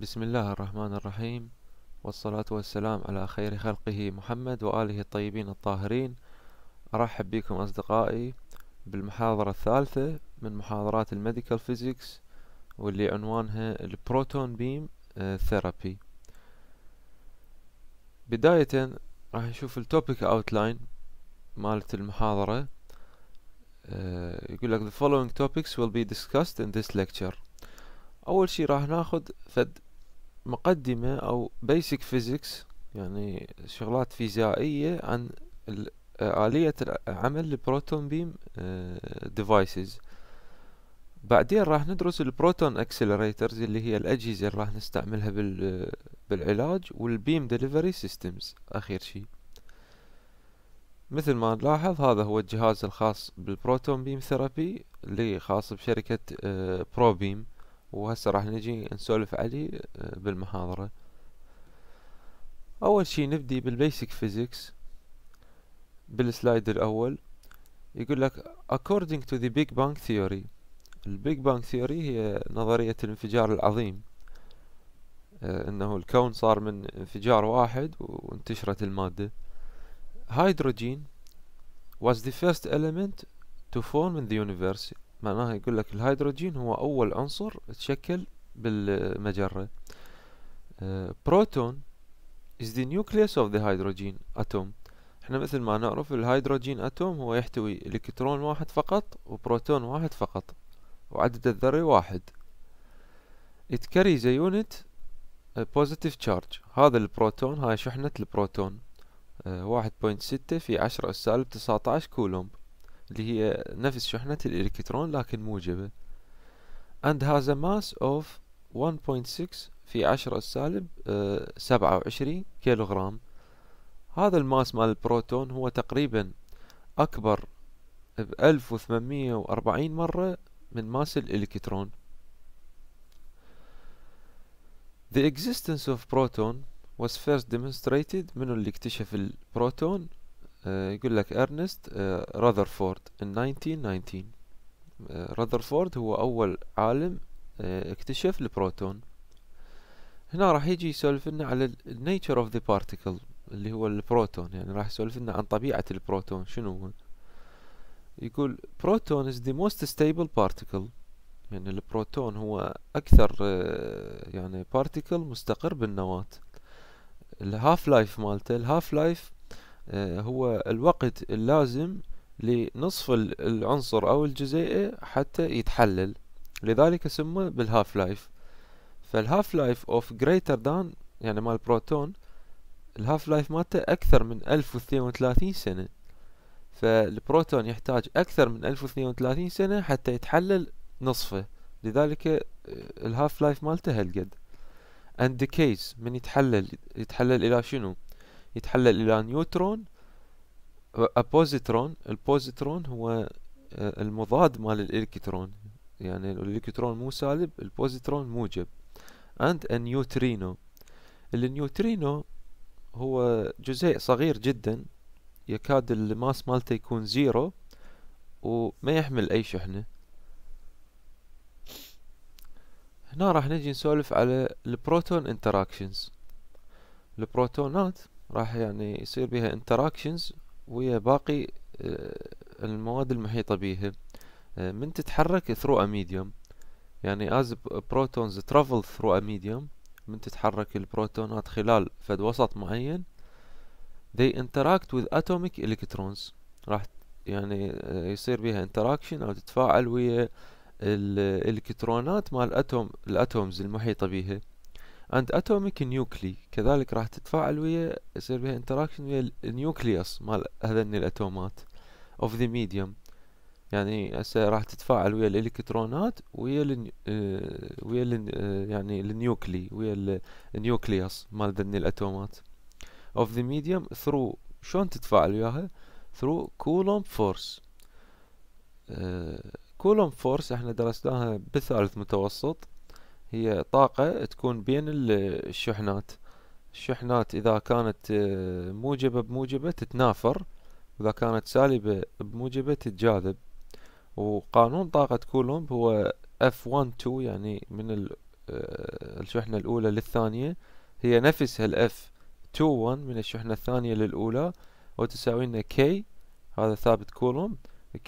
بسم الله الرحمن الرحيم والصلاة والسلام على خير خلقه محمد وآله الطيبين الطاهرين أرحب بكم أصدقائي بالمحاضرة الثالثة من محاضرات الميديكال فيزيكس واللي عنوانها البروتون بيم ثيرابي بداية راح نشوف التوبيك اوتلاين مالت المحاضرة يقول لك the following topics will be discussed in this lecture أول شي راح ناخذ فد مقدمة أو بيسك فيزيكس يعني شغلات فيزيائية عن آلية عمل البروتون بيم ديفايسز آه، بعدين راح ندرس البروتون اكسلريترز اللي هي الأجهزة اللي راح نستعملها بالعلاج والبيم ديليفري سيستمز أخير شي مثل ما نلاحظ هذا هو الجهاز الخاص بالبروتون بيم ثيرابي اللي خاص بشركة بروبيم آه، وهسه راح نجي نسولف عليه آه، بالمحاضرة أول شي نبدي بالبيسك فيزيكس بالسلايد الأول يقول لك according to the Big Bang Theory البيج بانك ثيوري هي نظرية الانفجار العظيم آه، انه الكون صار من انفجار واحد وانتشرت المادة هيدروجين was the first element to form in the universe معناها يقول لك الهيدروجين هو أول عنصر تشكل بالمجرة آه، بروتون is the nucleus of the hydrogen atom احنا مثل ما نعرف الهيدروجين اتوم هو يحتوي الكترون واحد فقط وبروتون واحد فقط وعدد الذري واحد it carries a unit a positive charge هذا البروتون هاي شحنة البروتون آه، واحد بوينت ستة في عشرة السالب 19 كولومب اللي هي نفس شحنة الإلكترون لكن موجبة and has a mass of 1.6 في 10 السالب uh, 27 كيلوغرام هذا الماس مال البروتون هو تقريبا أكبر ب 1840 مرة من ماس الإلكترون The existence of proton was first demonstrated من اللي اكتشف البروتون آه، يقول لك ارنست راذرفورد 1919 راذرفورد هو اول عالم آه، اكتشف البروتون هنا راح يجي يسولف لنا على النيتشر اوف ذا بارتيكل اللي هو البروتون يعني راح يسولف لنا عن طبيعة البروتون شنو هو يقول بروتون از ذا موست ستيبل بارتيكل يعني البروتون هو أكثر آه، يعني بارتيكل مستقر بالنواة الهاف لايف مالته الهاف لايف آه، هو الوقت اللازم لنصف العنصر أو الجزيئة حتى يتحلل لذلك سمى بالهاف لايف فالهاف لايف اوف جريتر دان يعني مال بروتون الهاف لايف مالته أكثر من ألف واثنين وثلاثين سنة فالبروتون يحتاج أكثر من ألف واثنين وثلاثين سنة حتى يتحلل نصفه لذلك آه، الهاف لايف مالته هالقد and decays من يتحلل يتحلل إلى شنو يتحلل إلى نيوترون بوزيترون البوزيترون هو آه، المضاد مال الإلكترون يعني الإلكترون مو سالب البوزيترون موجب and a neutrino النيوترينو هو جزيء صغير جدا يكاد الماس مالته يكون زيرو وما يحمل أي شحنة هنا راح نجي نسولف على البروتون انتراكشنز البروتونات راح يعني يصير بها انتراكشنز ويا باقي آه، المواد المحيطة بيها آه، من تتحرك ثرو ا ميديوم يعني از بروتونز ترافل ثرو ا ميديوم من تتحرك البروتونات خلال فد وسط معين they interact with atomic electrons راح يعني آه، يصير بها interaction او تتفاعل ويا الالكترونات مال الاتوم الاتومز المحيطة بيها اند اتوميك نيوكلي كذلك راح تتفاعل ويا يصير بها انتراكشن ويا النيوكليوس مال هذني الاتومات اوف ذا ميديوم يعني هسه راح تتفاعل ويا الالكترونات ويا ال آه، ويا ال آه، يعني النيوكلي ويا النيوكليوس مال ذني الاتومات اوف ذا ميديوم ثرو شلون تتفاعل وياها ثرو كولوم فورس كولوم فورس احنا درسناها بثالث متوسط هي طاقة تكون بين الشحنات الشحنات إذا كانت آه، موجبة بموجبة تتنافر وإذا كانت سالبة بموجبة تتجاذب وقانون طاقة كولومب هو F12 يعني من آه، الشحنة الأولى للثانية هي نفسها ال F21 من الشحنة الثانية للأولى وتساوي لنا K هذا ثابت كولومب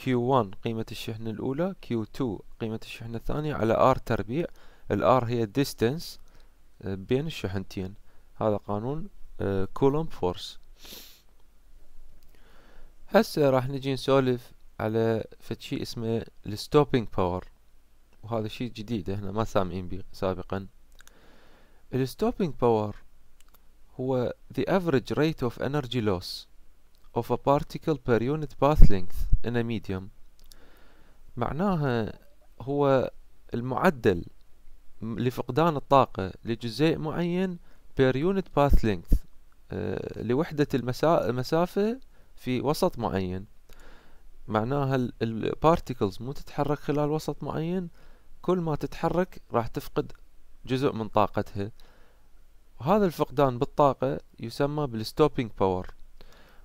Q1 قيمة الشحنة الأولى Q2 قيمة الشحنة الثانية على R تربيع الار هي الديستنس آه، بين الشحنتين هذا قانون كولوم آه، فورس هسه راح نجي نسولف على فتشي اسمه الستوبينج باور وهذا شيء جديد احنا ما سامعين به سابقا الستوبينج باور هو the average rate of energy loss of a particle per unit path length in a medium معناها هو المعدل لفقدان الطاقة لجزيء معين per unit path length آه، لوحدة المسافة في وسط معين معناها البارتيكلز مو تتحرك خلال وسط معين كل ما تتحرك راح تفقد جزء من طاقتها وهذا الفقدان بالطاقة يسمى بالستوبينج باور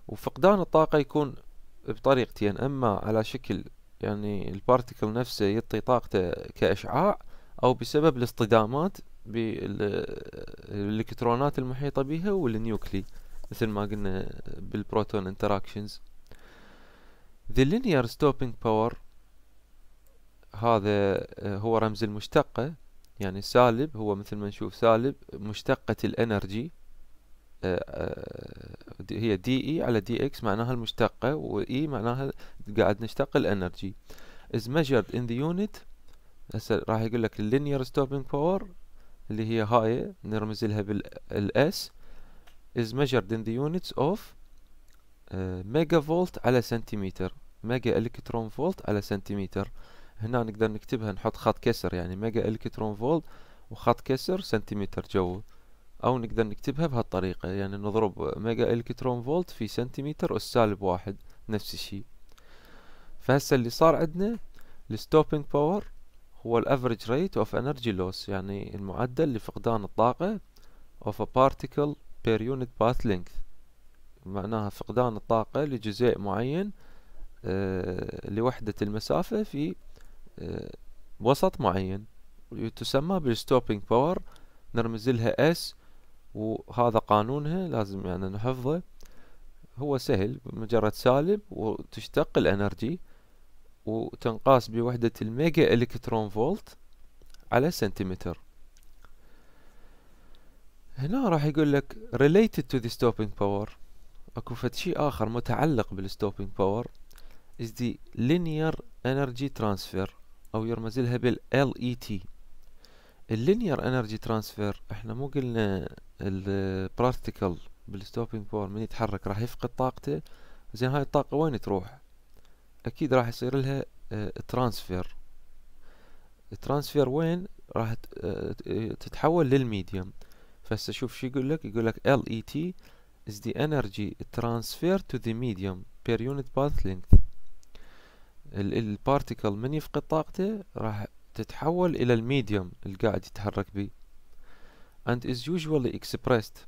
وفقدان الطاقة يكون بطريقتين اما على شكل يعني البارتيكل نفسه يعطي طاقته كاشعاع او بسبب الاصطدامات بالالكترونات المحيطة بها والنيوكلي مثل ما قلنا بالبروتون انتراكشنز The linear stopping power هذا آه، هو رمز المشتقة يعني سالب هو مثل ما نشوف سالب مشتقة الانرجي آه، آه، هي دي اي e على دي اكس معناها المشتقة و اي e معناها قاعد نشتق الانرجي is measured in the unit هسه راح يقول لك اللينير ستوبينج باور اللي هي هاي نرمز لها بالاس is measured in the units of ميجا آه، فولت على سنتيمتر ميجا الكترون فولت على سنتيمتر هنا نقدر نكتبها نحط خط كسر يعني ميجا الكترون فولت وخط كسر سنتيمتر جو او نقدر نكتبها بهالطريقة يعني نضرب ميجا الكترون فولت في سنتيمتر والسالب واحد نفس الشي فهسه اللي صار عندنا الستوبينج باور هو الافريج ريت اوف انرجي لوس يعني المعدل لفقدان الطاقة of a particle per unit path length معناها فقدان الطاقة لجزيء معين آه، لوحدة المسافة في آه، وسط معين تسمى بالستوبينج باور نرمز لها S وهذا قانونها لازم يعني نحفظه هو سهل مجرد سالب وتشتق الانرجي وتنقاس بوحدة الميجا إلكترون فولت على سنتيمتر هنا راح يقول لك related to the stopping power اكو فد شيء اخر متعلق بالستوبينج باور is the linear energy transfer او يرمز لها بال LET اللينير انرجي ترانسفير احنا مو قلنا البراكتيكال بالستوبينج باور من يتحرك راح يفقد طاقته زين هاي الطاقة وين تروح اكيد راح يصير لها ترانسفير آه، ترانسفير وين راح آه، تتحول للميديوم فهسه شوف شو يقول لك يقول لك ال اي تي is the energy transfer to the medium per unit path length البارتيكل من يفقد طاقته راح تتحول الى الميديوم اللي قاعد يتحرك بيه and is usually expressed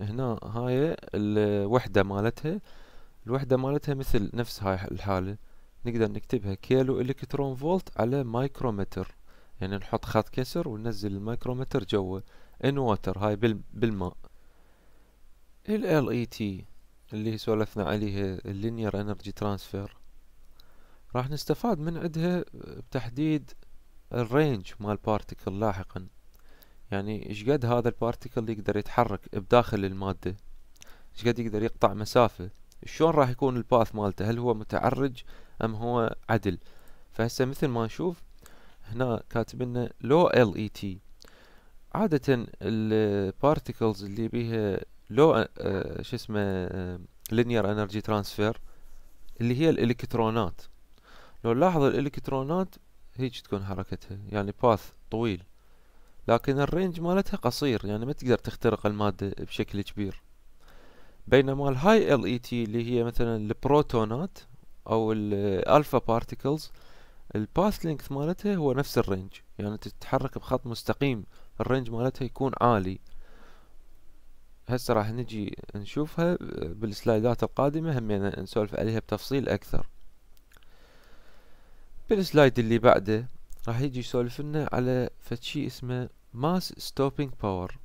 هنا هاي الوحدة مالتها الوحدة مالتها مثل نفس هاي الحالة نقدر نكتبها كيلو الكترون فولت على مايكرومتر يعني نحط خط كسر وننزل المايكرومتر جوا ان واتر هاي بالماء ال ال اي تي اللي سولفنا عليها اللينير انرجي ترانسفير راح نستفاد من عدها بتحديد الرينج مال بارتيكل لاحقا يعني ايش قد هذا البارتيكل يقدر يتحرك بداخل المادة ايش قد يقدر يقطع مسافة شلون راح يكون الباث مالته هل هو متعرج ام هو عدل فهسه مثل ما نشوف هنا كاتب لنا لو e ال اي تي عادة البارتكلز اللي بيها لو آه، شو اسمه لينير انرجي ترانسفير اللي هي الالكترونات لو نلاحظ الالكترونات هيج تكون حركتها يعني باث طويل لكن الرينج مالتها قصير يعني ما تقدر تخترق المادة بشكل كبير بينما الهاي ال اي تي e اللي هي مثلا البروتونات او الالفا بارتكلز الباث لينث مالتها هو نفس الرينج يعني تتحرك بخط مستقيم الرينج مالتها يكون عالي هسه راح نجي نشوفها بالسلايدات القادمة همين يعني نسولف عليها بتفصيل أكثر بالسلايد اللي بعده راح يجي يسولف لنا على فتشي اسمه ماس ستوبينج باور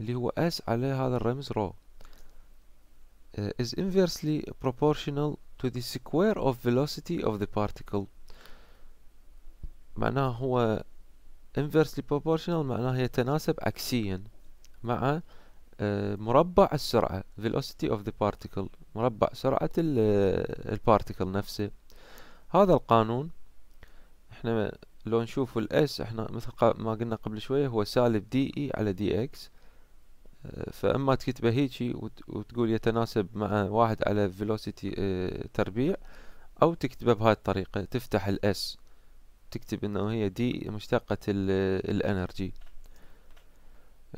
اللي هو اس على هذا الرمز رو آه، is inversely proportional to the square of velocity of the particle معناه هو inversely proportional هي يتناسب عكسيا مع آه، مربع السرعة velocity of the particle مربع سرعة آه، particle نفسه هذا القانون احنا لو نشوف الاس احنا مثل ما قلنا قبل شوية هو سالب دي اي e على دي اكس فاما تكتبه هيجي وتقول يتناسب مع واحد على فيلوسيتي آه، تربيع او تكتبه بهاي الطريقة تفتح الاس تكتب انه هي دي مشتقة الانرجي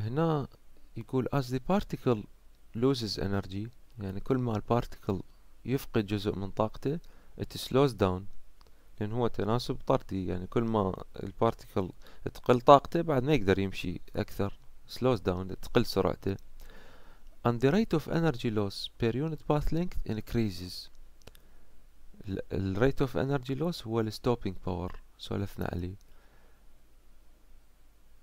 هنا يقول as the particle loses energy يعني كل ما البارتكل يفقد جزء من طاقته it slows down لأن هو تناسب طردي يعني كل ما البارتكل تقل طاقته بعد ما يقدر يمشي أكثر slows down تقل سرعته and the rate of energy loss per unit path length increases ال rate of energy loss هو ال stopping power سولفنا عليه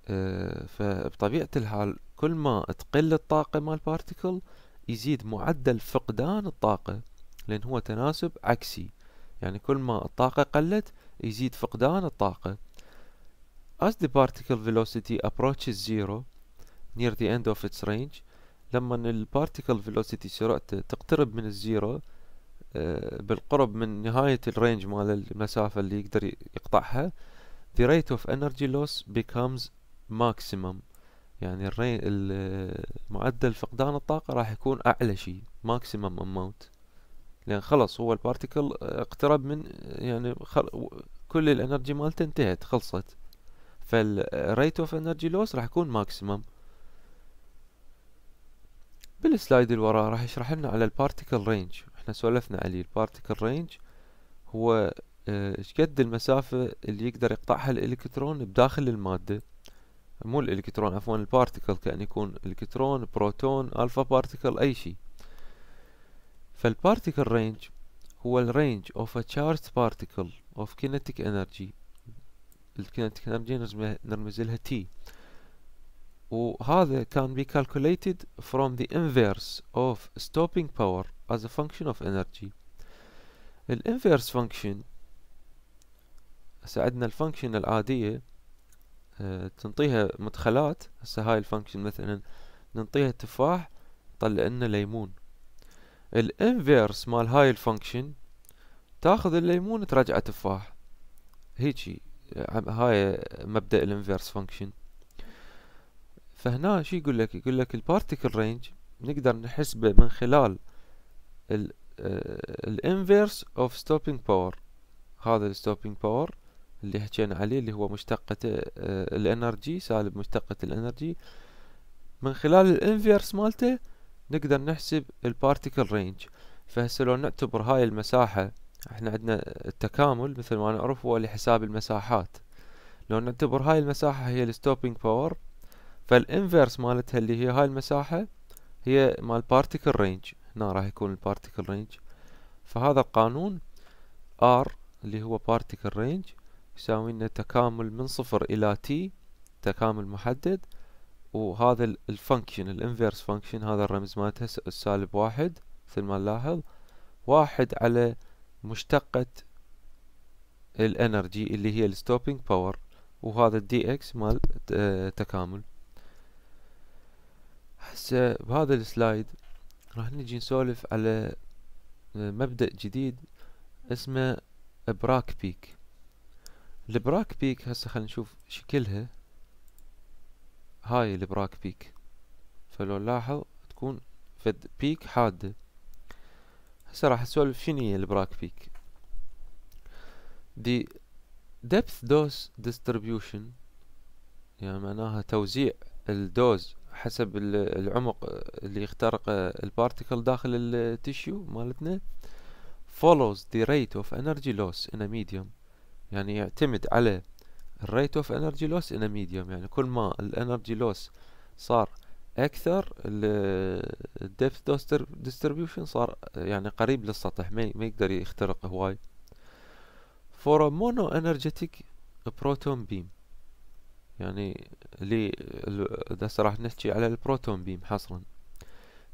أه فبطبيعة الحال كل ما تقل الطاقة مال بارتيكل يزيد معدل فقدان الطاقة لأن هو تناسب عكسي يعني كل ما الطاقة قلت يزيد فقدان الطاقة as the particle velocity approaches zero near the end of its range لما particle velocity سرعته تقترب من الزيرو آه، بالقرب من نهاية الرينج مال المسافة اللي يقدر يقطعها the rate of energy loss becomes maximum يعني آه، معدل فقدان الطاقة راح يكون أعلى شيء maximum amount لأن خلص هو البارتيكل آه، اقترب من يعني خل... كل الانرجي مالته انتهت خلصت فالريت اوف انرجي لوس راح يكون ماكسيمم بالسلايد اللي وراه راح يشرح لنا على البارتيكل رينج احنا سولفنا عليه البارتيكل رينج هو آه، ايش قد المسافة اللي يقدر يقطعها الالكترون بداخل المادة مو الالكترون عفوا البارتيكل كأن يكون الكترون بروتون الفا بارتيكل اي شيء فالبارتيكل رينج هو الرينج اوف ا تشارجد بارتيكل اوف كينيتيك انرجي الكينيتيك انرجي نرمز لها تي وهذا can be calculated from the inverse of stopping power as a function of energy ال inverse function هسه ال function العادية تنطيها مدخلات هسه هاي ال function مثلا ننطيها تفاح طلع لنا ليمون inverse مال هاي ال function تاخذ الليمون ترجع تفاح هيجي هاي مبدأ ال inverse function فهنا شو يقول لك يقول لك البارتيكل رينج نقدر نحسبه من خلال الانفيرس اوف ستوبينج باور هذا الستوبينج باور اللي حكينا عليه اللي هو مشتقة آه، الانرجي سالب مشتقة الانرجي من خلال الانفيرس مالته نقدر نحسب البارتيكل رينج فهسه لو نعتبر هاي المساحة احنا عندنا التكامل مثل ما نعرف هو لحساب المساحات لو نعتبر هاي المساحة هي الستوبينج باور فالانفرس مالتها اللي هي هاي المساحة هي مال بارتيكل رينج هنا راح يكون البارتيكل رينج فهذا القانون R اللي هو بارتيكل رينج يساوي لنا تكامل من صفر إلى T تكامل محدد وهذا الفانكشن الانفرس فانكشن هذا الرمز مالتها السالب واحد مثل ما نلاحظ واحد على مشتقة الانرجي اللي هي الستوبينج باور وهذا الدي اكس مال آه، تكامل هسه بهذا السلايد راح نجي نسولف على آه، مبدأ جديد اسمه براك بيك البراك بيك هسه خلينا نشوف شكلها هاي البراك بيك فلو نلاحظ تكون فد بيك حادة هسه راح نسولف شنو هي البراك بيك دي depth dose distribution يعني معناها توزيع الدوز حسب العمق اللي يخترق البارتيكل داخل التيشيو مالتنا follows the rate of energy loss in a medium يعني يعتمد على rate of energy loss in a medium يعني كل ما الانرجي لوس صار اكثر ال depth ديستربيوشن صار يعني قريب للسطح ما يقدر يخترق هواي for a mono energetic proton beam يعني لي هسه راح نحكي على البروتون بيم حصرا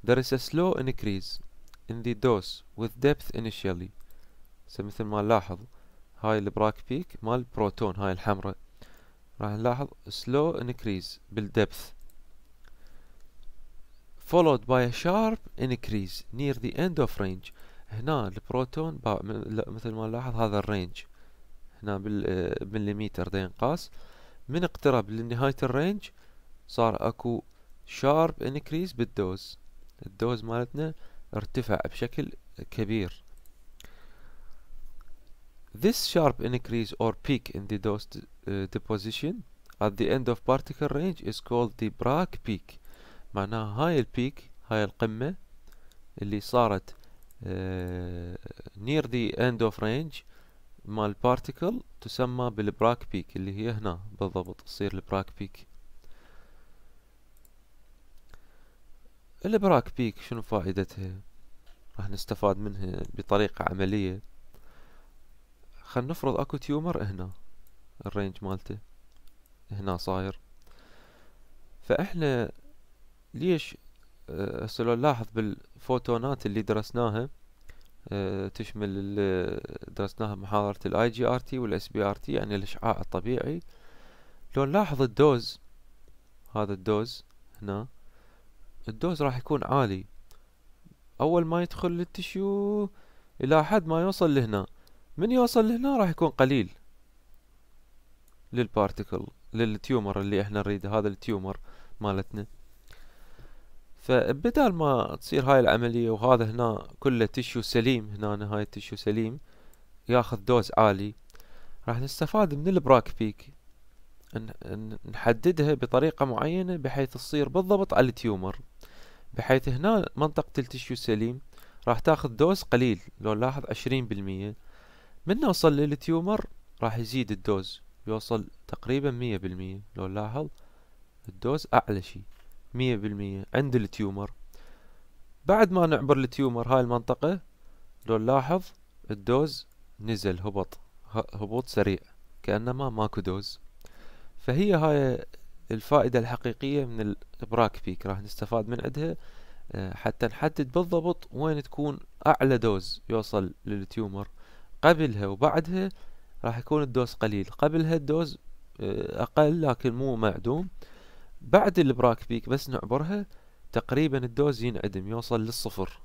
there is a slow increase in the dose with depth initially هسه مثل ما نلاحظ هاي البراك بيك مال بروتون هاي الحمراء راح نلاحظ slow increase بالدبث followed by a sharp increase near the end of range هنا البروتون مثل ما نلاحظ هذا الرينج هنا بالمليمتر دا ينقاس من اقترب لنهاية الرينج صار اكو شارب انكريز بالدوز الدوز مالتنا ارتفع بشكل كبير This sharp increase or peak in the dose uh, deposition at the end of particle range is called the Bragg peak معناها هاي البيك هاي القمة اللي صارت uh, near the end of range مال بارتيكل تسمى بالبراك بيك اللي هي هنا بالضبط تصير البراك بيك البراك بيك شنو فائدتها راح نستفاد منها بطريقة عملية خل نفرض اكو تيومر هنا الرينج مالته هنا صاير فاحنا ليش هسه آه، لو نلاحظ بالفوتونات اللي درسناها آه، تشمل درسناها محاضرة الاي جي ار تي والاس بي ار تي يعني الاشعاع الطبيعي لو نلاحظ الدوز هذا الدوز هنا الدوز راح يكون عالي اول ما يدخل للتشيو الى حد ما يوصل لهنا من يوصل لهنا راح يكون قليل للبارتكل للتيومر اللي احنا نريده هذا التيومر مالتنا فبدال ما تصير هاي العملية وهذا هنا كله تشيو سليم هنا هاي التشيو سليم ياخذ دوز عالي راح نستفاد من البراك بيك نحددها بطريقة معينة بحيث تصير بالضبط على التيومر بحيث هنا منطقة التشو سليم راح تاخذ دوز قليل لو نلاحظ عشرين بالمية من نوصل للتيومر راح يزيد الدوز يوصل تقريبا مية بالمية لو نلاحظ الدوز أعلى شي مية بالمية عند التيومر بعد ما نعبر التيومر هاي المنطقة لو نلاحظ الدوز نزل هبط هبوط سريع كأنما ماكو دوز فهي هاي الفائدة الحقيقية من البراك بيك راح نستفاد من عدها آه، حتى نحدد بالضبط وين تكون أعلى دوز يوصل للتيومر قبلها وبعدها راح يكون الدوز قليل قبلها الدوز آه، أقل لكن مو معدوم بعد البراك بيك بس نعبرها تقريبا الدوز ينعدم يوصل للصفر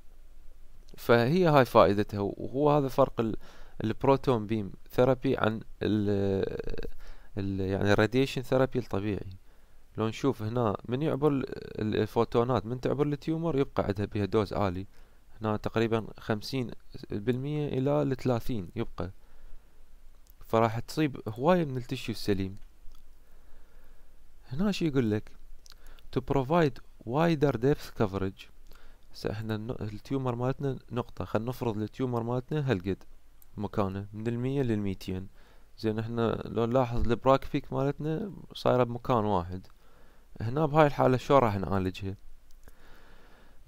فهي هاي فائدتها وهو هذا فرق البروتون بيم ثيرابي عن الـ الـ يعني الراديشن ثيرابي الطبيعي لو نشوف هنا من يعبر الفوتونات من تعبر التيومر يبقى عندها بها دوز عالي هنا تقريبا خمسين بالمية إلى الثلاثين يبقى فراح تصيب هواية من التشيو السليم هنا شو يقول لك to provide wider depth coverage هسه احنا التيومر مالتنا نقطة خلينا نفرض التيومر مالتنا هالقد مكانه من المية للميتين زين احنا لو نلاحظ البراك فيك مالتنا صايرة بمكان واحد هنا بهاي الحالة شو راح نعالجها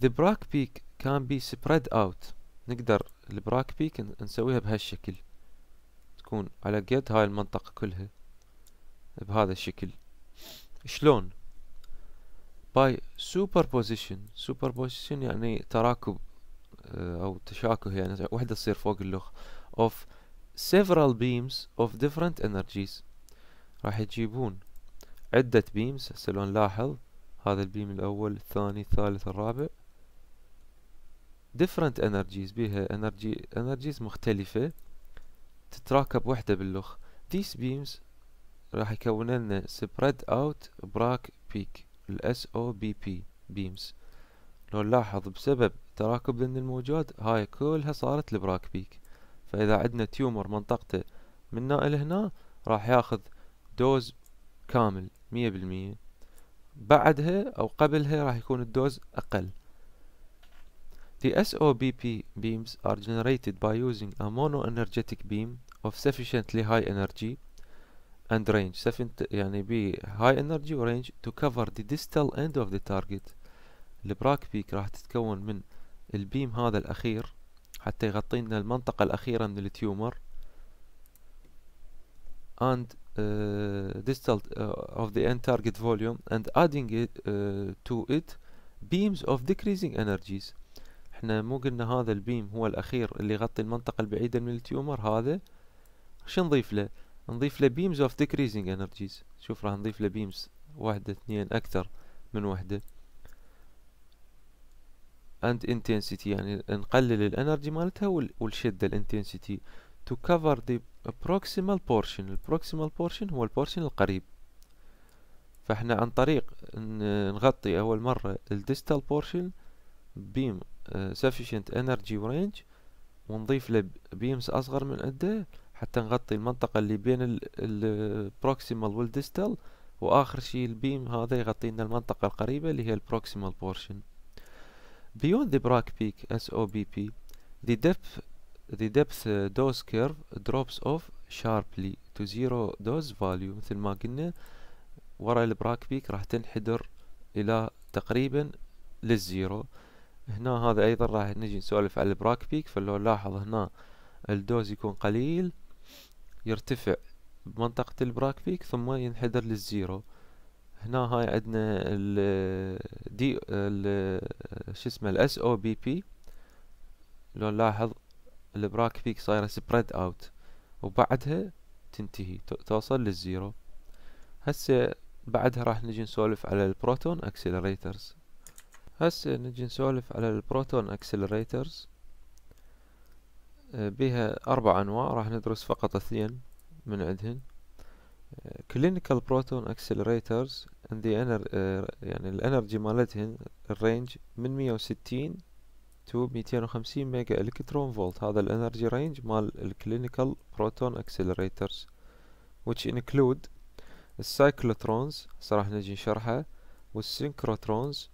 The brack peak can be spread out نقدر البراك بيك نسويها بهالشكل تكون على قد هاي المنطقة كلها بهذا الشكل شلون باي سوبر بوزيشن سوبر بوزيشن يعني تراكب آه، او تشاكه يعني وحده تصير فوق اللخ of several beams of different energies راح يجيبون عدة beams هسه لو نلاحظ هذا البيم الأول الثاني الثالث الرابع different energies بيها energy energies مختلفة تتراكب وحدة باللخ these beams راح يكون لنا سبريد اوت براك بيك الاس او بي بي بيمز لو نلاحظ بسبب تراكب لان الموجات هاي كلها صارت البراك بيك فاذا عندنا تيومر منطقته من هنا الى هنا راح ياخذ دوز كامل مية بالمية بعدها او قبلها راح يكون الدوز اقل The SOBP beams are generated by using a mono energetic beam of sufficiently high energy and range 7 يعني بي high energy range to cover the distal end of the target البراك بيك راح تتكون من البيم هذا الأخير حتى يغطي لنا المنطقة الأخيرة من التيومر and uh, distal uh, of the end target volume and adding it uh, to it beams of decreasing energies احنا مو قلنا هذا البيم هو الأخير اللي يغطي المنطقة البعيدة من التيومر هذا شو نضيف له نضيف له beams of decreasing energies شوف راح نضيف له beams واحدة اثنين أكثر من واحدة اند intensity يعني نقلل الانرجي مالتها والشدة الانتنسيتي to cover the proximal portion البروكسيمال portion هو البورشن القريب فاحنا عن طريق نغطي اول مرة الديستال portion بيم آه، sufficient energy رينج ونضيف له beams اصغر من عده حتى نغطي المنطقة اللي بين البروكسيمال والديستال واخر شي البيم هذا يغطي لنا المنطقة القريبة اللي هي البروكسيمال بورشن beyond the Bragg peak SOBP the depth the depth uh, dose curve drops off sharply to zero dose value مثل ما قلنا ورا البراك بيك راح تنحدر الى تقريبا للزيرو هنا هذا ايضا راح نجي نسولف على البراك بيك فلو نلاحظ هنا الدوز يكون قليل يرتفع بمنطقة البراك بيك ثم ينحدر للزيرو هنا هاي عندنا ال دي ال شو اسمه الاس او بي بي لو نلاحظ البراك بيك صايرة سبريد اوت وبعدها تنتهي توصل للزيرو هسه بعدها راح نجي نسولف على البروتون اكسلريترز هسه نجي نسولف على البروتون اكسلريترز بها أربع أنواع راح ندرس فقط اثنين من عندهن كلينيكال بروتون اكسلريترز عندي انر يعني الانرجي مالتهن الرينج من 160 تو 250 ميجا الكترون فولت هذا الانرجي رينج مال الكلينيكال بروتون اكسلريترز which include السايكلوترونز راح نجي نشرحه والسينكروترونز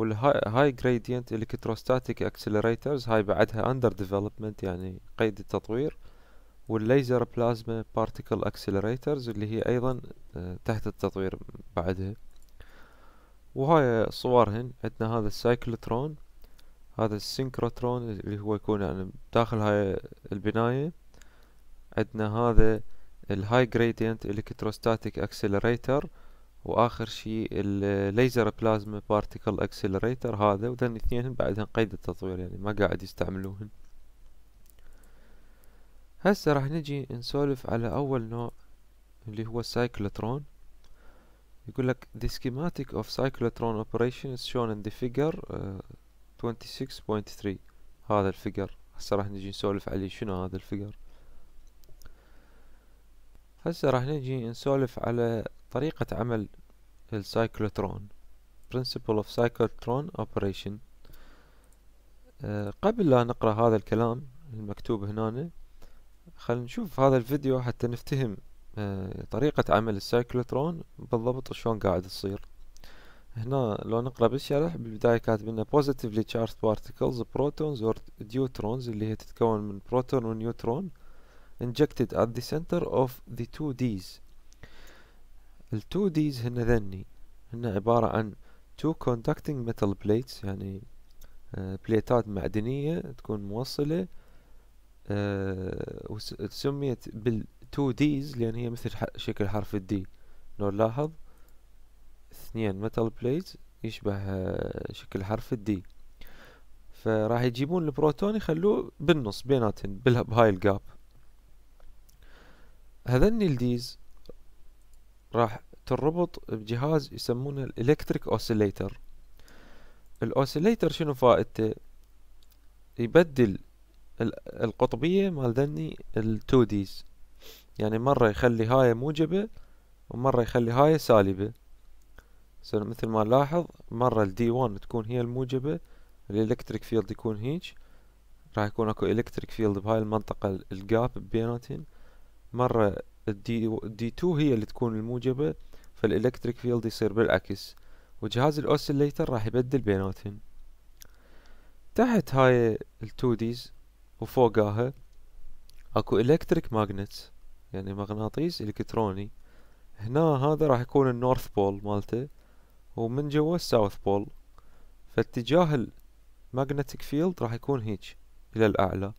والهاي جريدينت الكتروستاتيك اكسلريترز هاي بعدها اندر ديفلوبمنت يعني قيد التطوير والليزر بلازما بارتيكل اكسلريترز اللي هي ايضا آه، تحت التطوير بعدها وهاي صورهن عندنا هذا السايكلترون هذا السينكروترون اللي هو يكون يعني داخل هاي البناية عندنا هذا الهاي جريدينت الكتروستاتيك اكسلريتر واخر شيء الليزر بلازما بارتيكل اكسلريتر هذا وذن اثنين بعدهم قيد التطوير يعني ما قاعد يستعملوهن هسه راح نجي نسولف على اول نوع اللي هو السايكلوترون يقول لك the schematic of cyclotron operation is shown in the figure 26.3 uh, هذا الفيجر هسه راح نجي نسولف عليه شنو هذا الفيجر هسه راح نجي نسولف على طريقة عمل السايكلوترون principle of cyclotron operation آه، قبل لا نقرأ هذا الكلام المكتوب هنا خلينا نشوف هذا الفيديو حتى نفتهم آه، طريقة عمل السايكلوترون بالضبط شلون قاعد تصير هنا لو نقرأ بالشرح بالبداية كاتب لنا positively charged particles protons or deuterons اللي هي تتكون من بروتون ونيوترون injected at the center of the two Ds ال 2 ديز هن ذني هن عبارة عن تو conducting metal plates يعني آه، بليتات معدنية تكون موصلة آه، وسميت بال 2 ديز لأن هي مثل شكل حرف الدي لو نلاحظ اثنين metal plates يشبه آه، شكل حرف الدي فراح يجيبون البروتون يخلوه بالنص بيناتهم بهاي الجاب هذني الديز راح تربط بجهاز يسمونه الالكتريك اوسيليتر الاوسيليتر شنو فائدته يبدل القطبية مال ذني التو ديز يعني مرة يخلي هاي موجبة ومرة يخلي هاي سالبة مثل ما نلاحظ مرة الدي 1 تكون هي الموجبة الالكتريك فيلد يكون هيج راح يكون اكو الكتريك فيلد بهاي المنطقة الجاب بيناتهم مرة الدي, دي 2 هي اللي تكون الموجبة فالإلكتريك فيلد يصير بالعكس وجهاز الأوسيليتر راح يبدل بيناتهم تحت هاي التوديز وفوقاها اكو إلكتريك ماجنت يعني مغناطيس إلكتروني هنا هذا راح يكون النورث بول مالته ومن جوا الساوث بول فاتجاه الماجنتيك فيلد راح يكون هيج الى الاعلى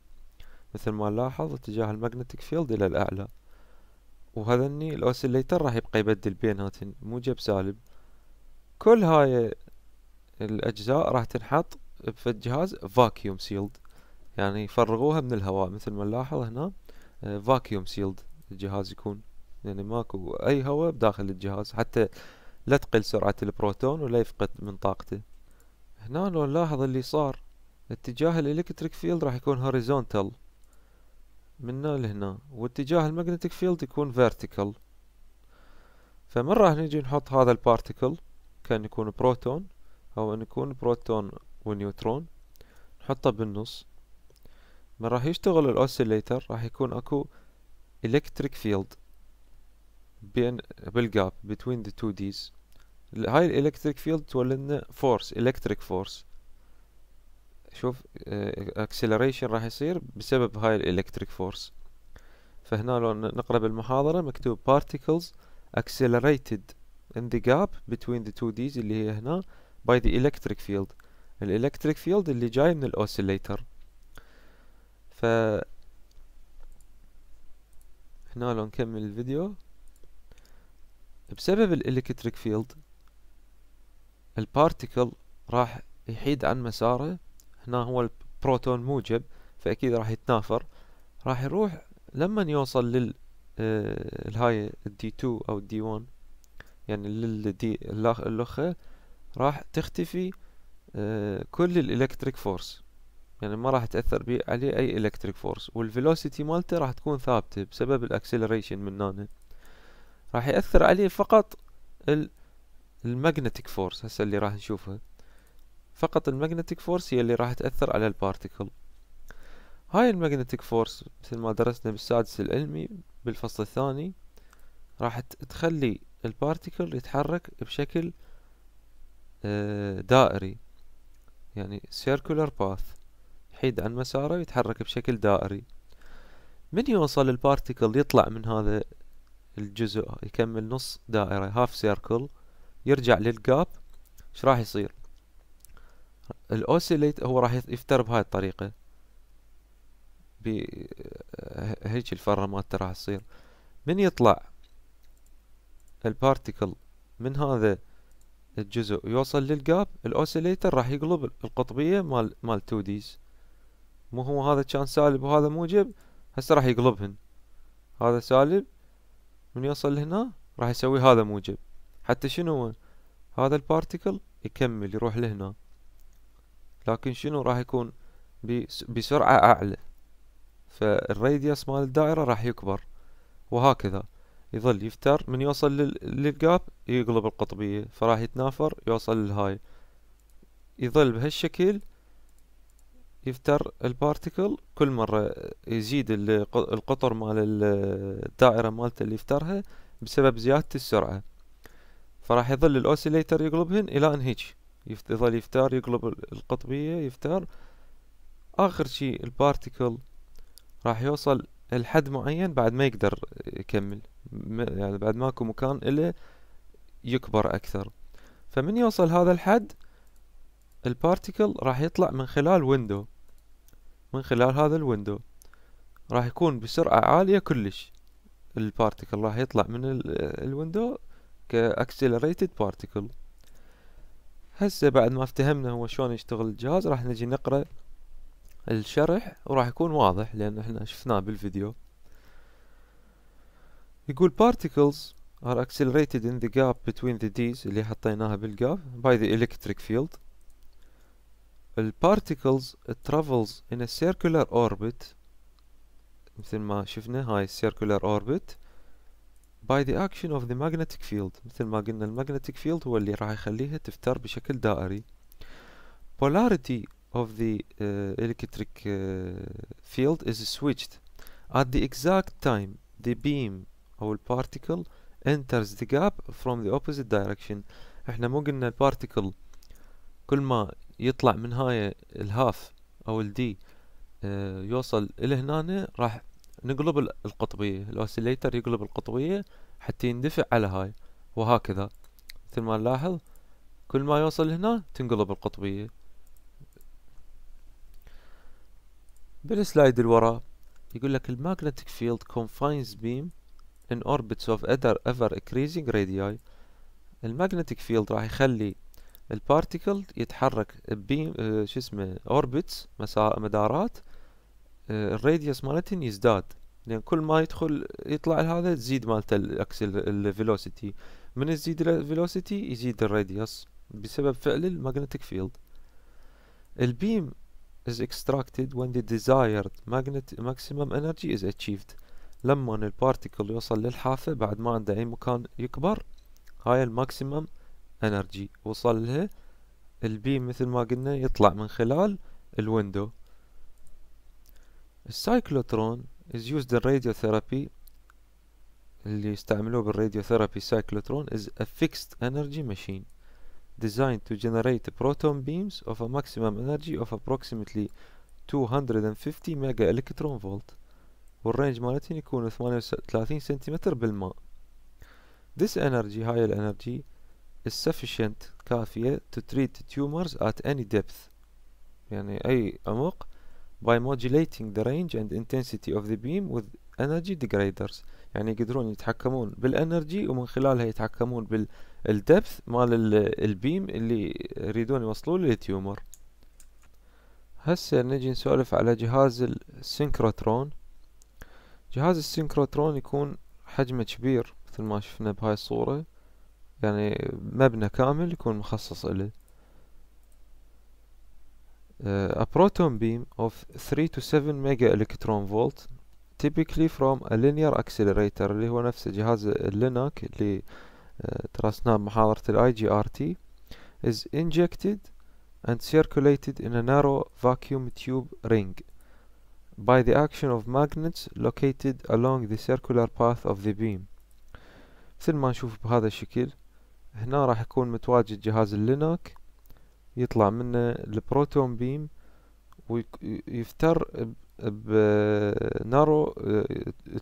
مثل ما نلاحظ اتجاه الماجنتيك فيلد الى الاعلى وهذني الاوسيليتر راح يبقى يبدل بيناتن موجب سالب كل هاي الاجزاء راح تنحط في الجهاز فاكيوم سيلد يعني يفرغوها من الهواء مثل ما نلاحظ هنا فاكيوم آه، سيلد الجهاز يكون يعني ماكو اي هواء بداخل الجهاز حتى لا تقل سرعة البروتون ولا يفقد من طاقته هنا لو نلاحظ اللي صار اتجاه الالكتريك فيلد راح يكون هوريزونتال من هنا لهنا واتجاه المagnetic فيلد يكون vertical فمن راح نجي نحط هذا البارتيكل كان يكون بروتون او ان يكون بروتون ونيوترون نحطه بالنص من راح يشتغل الاوسيليتر راح يكون اكو electric field بين بالجاب بين ذا تو ديز هاي الالكتريك فيلد تولدنا فورس electric force شوف اكسلريشن آه، راح يصير بسبب هاي الالكتريك فورس فهنا لو نقرا بالمحاضرة مكتوب particles accelerated in the gap between the two D's اللي هي هنا by the electric field الالكتريك فيلد اللي جاي من الاوسيليتر ف هنا لو نكمل الفيديو بسبب الالكتريك فيلد البارتيكل راح يحيد عن مساره هنا هو البروتون موجب فأكيد راح يتنافر راح يروح لما يوصل لل آه، الهاي الدي 2 أو الدي 1 يعني للدي الأخ راح تختفي آه، كل الإلكتريك فورس يعني ما راح تأثر بيه عليه أي إلكتريك فورس والفيلوسيتي مالته راح تكون ثابتة بسبب الأكسلريشن من هنا راح يأثر عليه فقط المagnetic فورس هسه اللي راح نشوفه فقط الماجنتيك فورس هي اللي راح تأثر على البارتيكل هاي الماجنتيك فورس مثل ما درسنا بالسادس العلمي بالفصل الثاني راح تخلي البارتيكل يتحرك بشكل آه، دائري يعني circular باث يحيد عن مساره ويتحرك بشكل دائري من يوصل البارتيكل يطلع من هذا الجزء يكمل نص دائرة هاف سيركل يرجع للجاب ايش راح يصير الاوسيليت هو راح يفتر بهاي الطريقة بهيج الفرة مالته راح تصير من يطلع البارتيكل من هذا الجزء يوصل للجاب الاوسيليتر راح يقلب القطبية مال مال 2 ديز مو هو هذا كان سالب وهذا موجب هسه راح يقلبهن هذا سالب من يوصل لهنا راح يسوي هذا موجب حتى شنو هذا البارتيكل يكمل يروح لهنا لكن شنو راح يكون بسرعة أعلى فالراديوس مال الدائرة راح يكبر وهكذا يظل يفتر من يوصل للجاب يقلب القطبية فراح يتنافر يوصل للهاي يظل بهالشكل يفتر البارتكل كل مرة يزيد القطر مال الدائرة مالته اللي يفترها بسبب زيادة السرعة فراح يظل الاوسيليتر يقلبهن الى ان هيجي يظل يفتار يقلب القطبية يفتار آخر شي البارتيكل راح يوصل لحد معين بعد ما يقدر يكمل يعني بعد ماكو مكان إله يكبر أكثر فمن يوصل هذا الحد البارتيكل راح يطلع من خلال ويندو من خلال هذا الويندو راح يكون بسرعة عالية كلش البارتيكل راح يطلع من الويندو كأكسلريتد بارتيكل هسه بعد ما افتهمنا هو شلون يشتغل الجهاز راح نجي نقرأ الشرح وراح يكون واضح لان احنا شفناه بالفيديو يقول particles are accelerated in the gap between the Ds اللي حطيناها بالجاب by the electric field ال particles travels in a circular orbit مثل ما شفنا هاي circular orbit by the action of the magnetic field مثل ما قلنا المagnetic field هو اللي راح يخليها تفتر بشكل دائري polarity of the uh, electric uh, field is switched at the exact time the beam أو particle enters the gap from the opposite direction احنا مو قلنا particle كل ما يطلع من هاي الهاف او الدي اه يوصل الى هنا راح نقلب القطبية الأوسيليتر يقلب القطبية حتى يندفع على هاي وهكذا مثل ما نلاحظ كل ما يوصل هنا تنقلب القطبية بالسلايد الورا يقول لك الماغنتيك field confines beam in orbits of ادر ever increasing radii الماغنتيك field راح يخلي البارتيكل يتحرك بيم آه، شو اسمه اوربتس مسا مدارات آه، الراديوس مالتهن يزداد لان كل ما يدخل يطلع هذا تزيد مالته الاكسل الفيلوسيتي من تزيد الفيلوسيتي يزيد الراديوس بسبب فعل الماجنتيك فيلد البيم is extracted when the desired magnet maximum energy is achieved لما البارتيكل يوصل للحافة بعد ما عنده أي مكان يكبر هاي الماكسيمم انرجي وصل لها البيم مثل ما قلنا يطلع من خلال الويندو السايكلوترون is used in radiotherapy اللي يستعملوه بالراديوثيرابي cyclotron is a fixed energy machine designed to generate proton beams of a maximum energy of approximately 250 ميجا الكترون فولت والرينج مالتين يكون 38 سنتيمتر بالماء This energy higher energy is sufficient كافية to treat tumors at any depth يعني أي عمق by modulating the range and intensity of the beam with energy degraders يعني يقدرون يتحكمون بالانرجي ومن خلالها يتحكمون بالدبث مال البيم اللي يريدون يوصلوا للتيومر هسه نجي نسولف على جهاز السينكروترون جهاز السينكروترون يكون حجمه كبير مثل ما شفنا بهاي الصورة يعني مبنى كامل يكون مخصص له Uh, a proton beam of 3 to 7 mega electron volt typically from a linear accelerator اللي هو نفس جهاز اللينك اللي درسناه uh, بمحاضرة ال IGRT is injected and circulated in a narrow vacuum tube ring by the action of magnets located along the circular path of the beam مثل ما نشوف بهذا الشكل هنا راح يكون متواجد جهاز اللينك يطلع منه البروتون بيم ويفتر بنارو آه،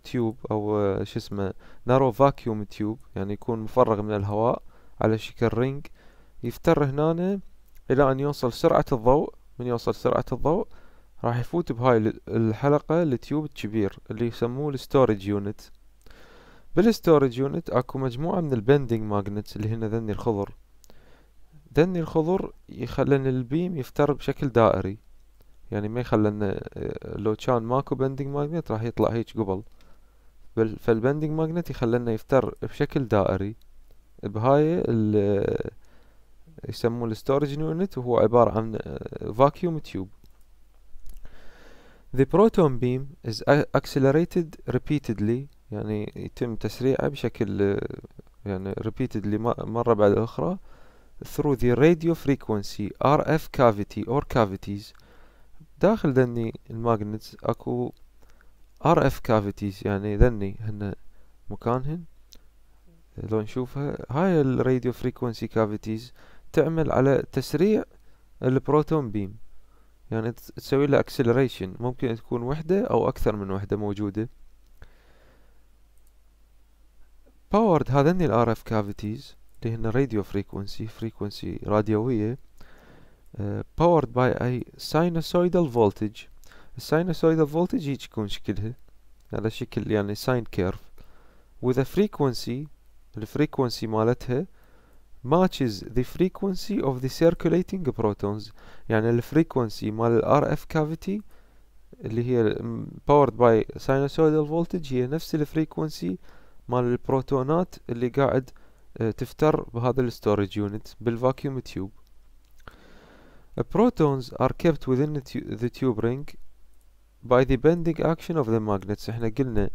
تيوب او آه، شو اسمه نارو فاكيوم تيوب يعني يكون مفرغ من الهواء على شكل رينج يفتر هنا الى ان يوصل سرعة الضوء من يوصل سرعة الضوء راح يفوت بهاي الحلقة التيوب الكبير اللي يسموه الستورج يونت بالستورج يونت اكو مجموعة من البندنج ماجنتس اللي هن ذني الخضر دني الخضر يخلن البيم يفتر بشكل دائري يعني ما يخلن آه، لو كان ماكو بندنج ماجنت راح يطلع هيج قبل بل فالبندنج ماجنت يخلنا يفتر بشكل دائري بهاي ال يسمون الستورج يونت وهو عبارة عن فاكيوم آه، تيوب The proton beam is accelerated repeatedly يعني يتم تسريعه بشكل آه، يعني repeatedly مرة بعد أخرى through the radio frequency RF cavity or cavities داخل ذني الماجنت اكو RF cavities يعني ذني هن مكانهن لو نشوفها هاي الراديو فريكونسي كافيتيز تعمل على تسريع البروتون بيم يعني تسوي له اكسلريشن ممكن تكون وحدة او اكثر من وحدة موجودة باورد هذني الار اف كافيتيز اللي هن راديو فريكونسي فريكونسي راديوية باورد باي اي ساينوسويدال فولتج الساينوسويدال فولتج هيج يكون شكلها على شكل يعني ساين كيرف وذا فريكونسي الفريكونسي مالتها matches the frequency of the circulating protons يعني الفريكونسي مال الار اف كافيتي اللي هي powered by sinusoidal voltage هي نفس الفريكونسي مال البروتونات اللي قاعد آه، تفتر بهذا الستورج يونت بالفاكيوم تيوب uh, protons are kept within the, تيوب رينج tube ring by the bending action of the magnets احنا قلنا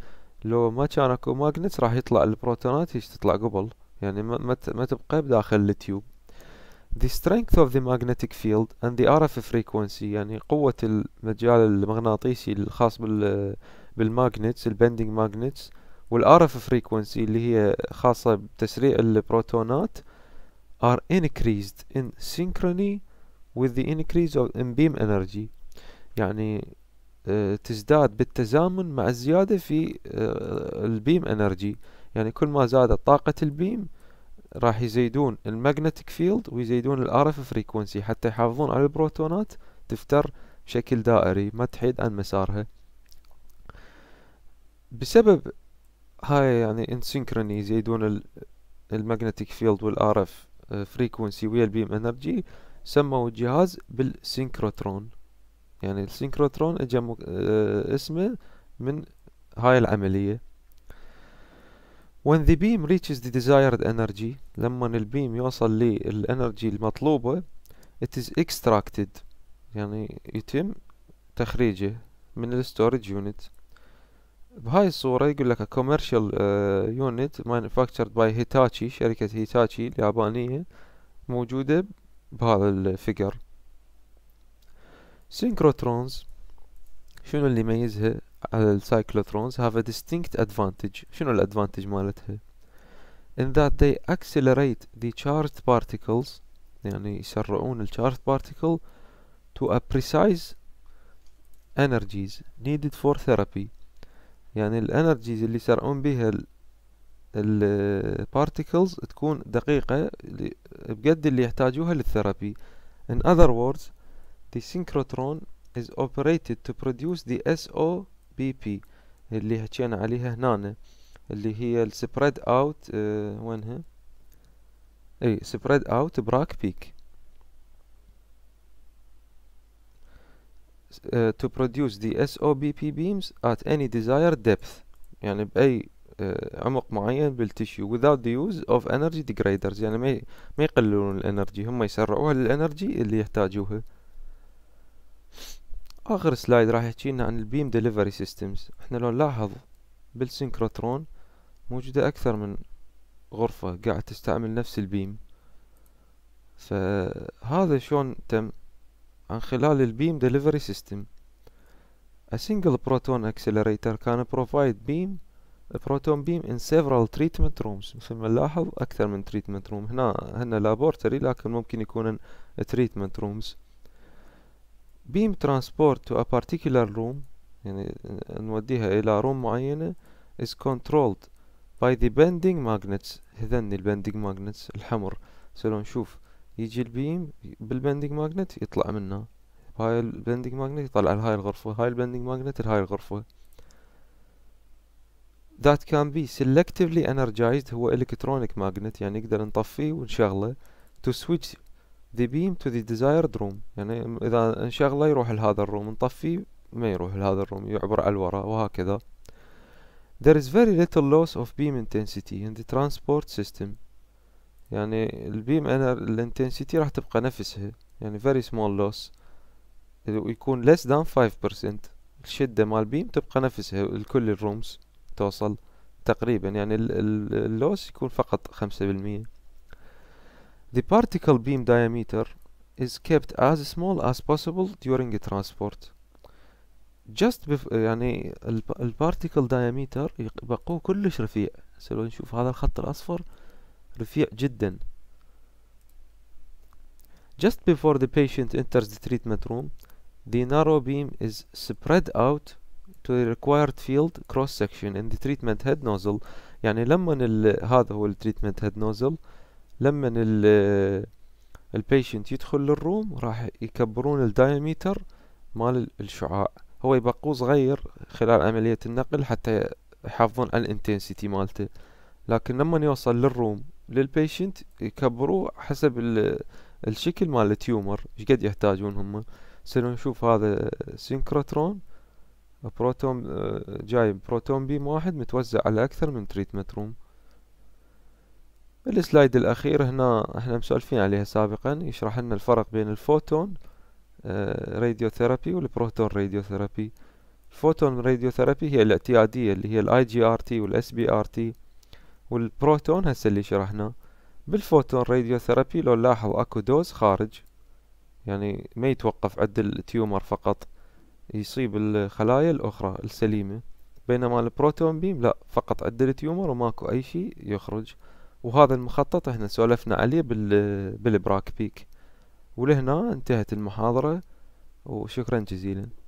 لو ما كان اكو ماجنت راح يطلع البروتونات هيش تطلع قبل يعني ما ما تبقى بداخل التيوب the strength of the magnetic field and the RF frequency يعني قوة المجال المغناطيسي الخاص بال بالماجنتس البندنج ماجنتس اف فريكونسي اللي هي خاصة بتسريع البروتونات are increased in synchrony with the increase اوف in beam energy يعني آه، تزداد بالتزامن مع الزيادة في آه، البيم انرجي يعني كل ما زادت طاقة البيم راح يزيدون المagnetic فيلد ويزيدون الارف فريكونسي حتى يحافظون على البروتونات تفتر بشكل دائري ما تحيد عن مسارها بسبب هاي يعني ان سينكروني يزيدون الماجنتيك فيلد والار اف فريكونسي ويا البيم انرجي سموا الجهاز بالسينكروترون يعني السينكروترون اجى آه، اسمه من هاي العملية when the beam reaches the desired energy لما البيم يوصل للانرجي المطلوبة it is extracted يعني يتم تخريجه من الستورج يونت بهاي الصورة يقول لك a commercial uh, unit manufactured by Hitachi شركة هيتاتشي اليابانية موجودة بهذا الفيجر سينكروترونز شنو اللي يميزها على السايكلوترونز have a distinct advantage شنو الادفانتج مالتها in that they accelerate the charged particles يعني يسرعون ال charged particle to a precise energies needed for therapy يعني الانرجيز اللي يسرعون بها البارتيكلز تكون دقيقة بقد اللي يحتاجوها للثيرابي in other words the synchrotron is operated to produce the SOBP اللي حكينا عليها هنا اللي هي spread out uh, وينها اي spread out براك بيك uh, to produce the SOBP beams at any desired depth يعني بأي uh, عمق معين بالتشيو without the use of energy degraders يعني ما ما يقللون الانرجي هم يسرعوها للانرجي اللي يحتاجوها اخر سلايد راح يحكي لنا عن البيم ديليفري سيستمز احنا لو نلاحظ بالسينكروترون موجودة اكثر من غرفة قاعد تستعمل نفس البيم فهذا شلون تم عن خلال البيم delivery سيستم A single proton accelerator can provide beam proton beam in several treatment rooms مثل ما نلاحظ أكثر من treatment room هنا هن لابورتري لكن ممكن يكون treatment rooms. Beam transport to a particular room يعني نوديها إلى روم معينة is controlled by the bending magnets هذني البندنج magnets الحمر سلو نشوف يجي البيم بالبندنج ماجنت يطلع منه هاي البندنج ماجنت يطلع لهاي الغرفة هاي البندنج ماجنت لهاي الغرفة that can be selectively energized هو electronic magnet يعني نقدر نطفيه ونشغله to switch the beam to the desired room يعني إذا نشغله يروح لهذا الروم نطفيه ما يروح لهذا الروم يعبر على الوراء وهكذا There is very little loss of beam intensity in the transport system يعني البيم انا الانتنسيتي راح تبقى نفسها يعني فيري سمول لوس ويكون less دان 5% الشدة مال البيم تبقى نفسها لكل الرومز توصل تقريبا يعني اللوس يكون فقط خمسة بالمية The particle beam diameter is kept as small as possible during transport just بف... يعني البارتيكل دايميتر يبقوه كلش رفيع سلو نشوف هذا الخط الأصفر رفيع جدا Just before the patient enters the treatment room, the narrow beam is spread out to the required field cross section in the treatment head nozzle يعني لما هذا هو التريتمنت head nozzle لما patient يدخل للروم راح يكبرون diameter مال الشعاع هو يبقوه صغير خلال عملية النقل حتى يحافظون على intensity مالته لكن لما يوصل للروم للبيشنت يكبروه حسب الشكل مال التيومر ايش قد يحتاجون هم سنو نشوف هذا سينكروترون بروتون آه، جاي بروتون بيم واحد متوزع على اكثر من تريتمنت روم السلايد الاخير هنا احنا مسولفين عليها سابقا يشرح لنا الفرق بين الفوتون راديو آه، ثيرابي والبروتون راديو ثيرابي الفوتون راديو ثيرابي هي الاعتياديه اللي هي الاي جي ار تي والاس بي ار تي والبروتون هسه اللي شرحناه بالفوتون راديو ثيرابي لو لاحظ اكو دوز خارج يعني ما يتوقف عند التيومر فقط يصيب الخلايا الاخرى السليمة بينما البروتون بيم لا فقط عند التيومر وماكو اي شيء يخرج وهذا المخطط احنا سولفنا عليه بالبراك بيك ولهنا انتهت المحاضرة وشكرا جزيلا